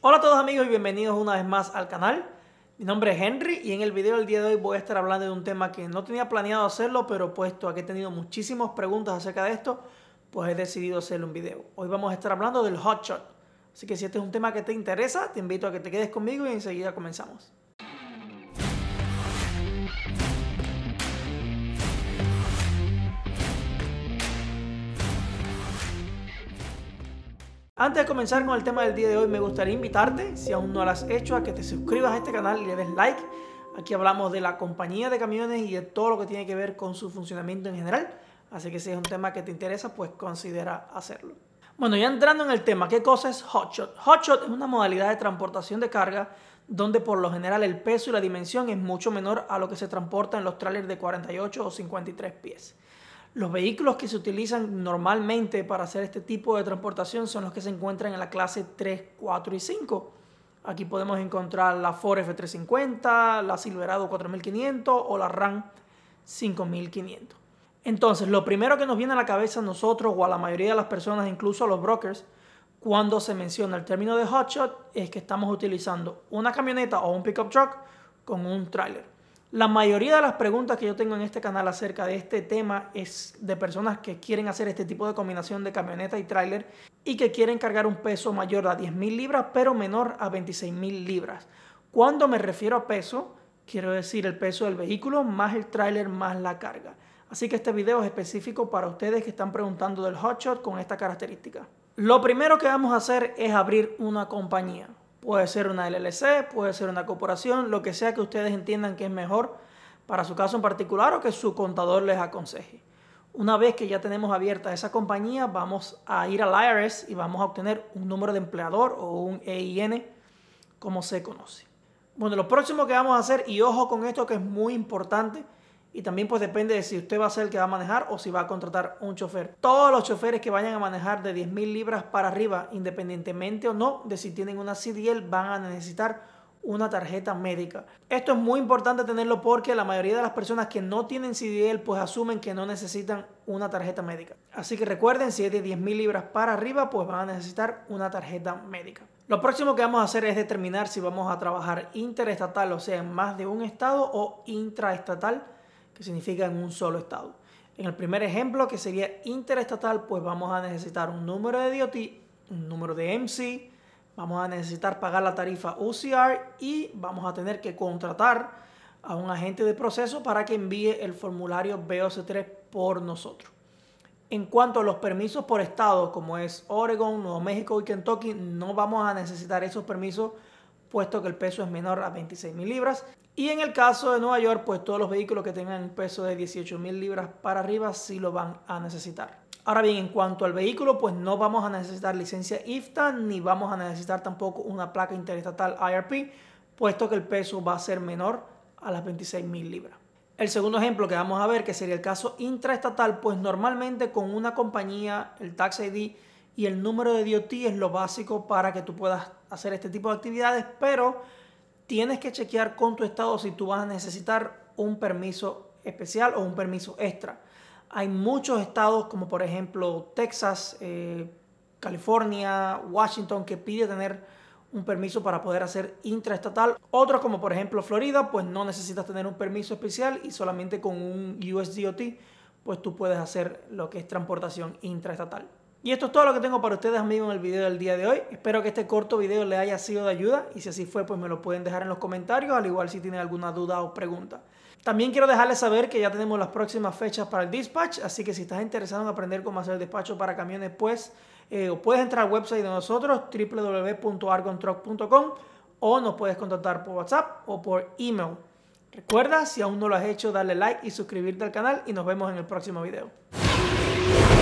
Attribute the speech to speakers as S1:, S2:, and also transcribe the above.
S1: Hola a todos amigos y bienvenidos una vez más al canal. Mi nombre es Henry y en el video del día de hoy voy a estar hablando de un tema que no tenía planeado hacerlo, pero puesto a que he tenido muchísimas preguntas acerca de esto, pues he decidido hacerle un video. Hoy vamos a estar hablando del hotshot. Así que si este es un tema que te interesa, te invito a que te quedes conmigo y enseguida comenzamos. Antes de comenzar con el tema del día de hoy, me gustaría invitarte, si aún no lo has hecho, a que te suscribas a este canal y le des like. Aquí hablamos de la compañía de camiones y de todo lo que tiene que ver con su funcionamiento en general. Así que si es un tema que te interesa, pues considera hacerlo. Bueno, ya entrando en el tema, ¿qué cosa es hotshot? Hotshot es una modalidad de transportación de carga donde por lo general el peso y la dimensión es mucho menor a lo que se transporta en los trailers de 48 o 53 pies. Los vehículos que se utilizan normalmente para hacer este tipo de transportación son los que se encuentran en la clase 3, 4 y 5. Aquí podemos encontrar la Ford F350, la Silverado 4500 o la Ram 5500. Entonces, lo primero que nos viene a la cabeza a nosotros o a la mayoría de las personas, incluso a los brokers, cuando se menciona el término de hotshot, es que estamos utilizando una camioneta o un pickup truck con un trailer. La mayoría de las preguntas que yo tengo en este canal acerca de este tema es de personas que quieren hacer este tipo de combinación de camioneta y tráiler y que quieren cargar un peso mayor a 10.000 libras pero menor a 26.000 libras. Cuando me refiero a peso, quiero decir el peso del vehículo más el tráiler más la carga. Así que este video es específico para ustedes que están preguntando del hotshot con esta característica. Lo primero que vamos a hacer es abrir una compañía. Puede ser una LLC, puede ser una corporación, lo que sea que ustedes entiendan que es mejor para su caso en particular o que su contador les aconseje. Una vez que ya tenemos abierta esa compañía, vamos a ir al IRS y vamos a obtener un número de empleador o un EIN, como se conoce. Bueno, lo próximo que vamos a hacer, y ojo con esto que es muy importante, y también pues depende de si usted va a ser el que va a manejar o si va a contratar un chofer. Todos los choferes que vayan a manejar de 10.000 libras para arriba, independientemente o no de si tienen una CDL, van a necesitar una tarjeta médica. Esto es muy importante tenerlo porque la mayoría de las personas que no tienen CDL pues asumen que no necesitan una tarjeta médica. Así que recuerden, si es de 10.000 mil libras para arriba pues van a necesitar una tarjeta médica. Lo próximo que vamos a hacer es determinar si vamos a trabajar interestatal, o sea, en más de un estado o intraestatal que significa en un solo estado. En el primer ejemplo, que sería interestatal, pues vamos a necesitar un número de DOT, un número de MC, vamos a necesitar pagar la tarifa UCR y vamos a tener que contratar a un agente de proceso para que envíe el formulario BOC3 por nosotros. En cuanto a los permisos por estado, como es Oregon, Nuevo México y Kentucky, no vamos a necesitar esos permisos puesto que el peso es menor a 26,000 mil libras. Y en el caso de Nueva York, pues todos los vehículos que tengan un peso de 18,000 mil libras para arriba sí lo van a necesitar. Ahora bien, en cuanto al vehículo, pues no vamos a necesitar licencia IFTA ni vamos a necesitar tampoco una placa interestatal IRP, puesto que el peso va a ser menor a las 26 mil libras. El segundo ejemplo que vamos a ver, que sería el caso intraestatal, pues normalmente con una compañía, el Tax ID y el número de DOT es lo básico para que tú puedas hacer este tipo de actividades, pero tienes que chequear con tu estado si tú vas a necesitar un permiso especial o un permiso extra. Hay muchos estados como por ejemplo Texas, eh, California, Washington que pide tener un permiso para poder hacer intraestatal. Otros como por ejemplo Florida, pues no necesitas tener un permiso especial y solamente con un USDOT pues tú puedes hacer lo que es transportación intraestatal. Y esto es todo lo que tengo para ustedes amigos en el video del día de hoy. Espero que este corto video les haya sido de ayuda y si así fue pues me lo pueden dejar en los comentarios, al igual si tienen alguna duda o pregunta. También quiero dejarles saber que ya tenemos las próximas fechas para el dispatch, así que si estás interesado en aprender cómo hacer el despacho para camiones pues eh, puedes entrar al website de nosotros www.argontruck.com o nos puedes contactar por WhatsApp o por email. Recuerda, si aún no lo has hecho, darle like y suscribirte al canal y nos vemos en el próximo video.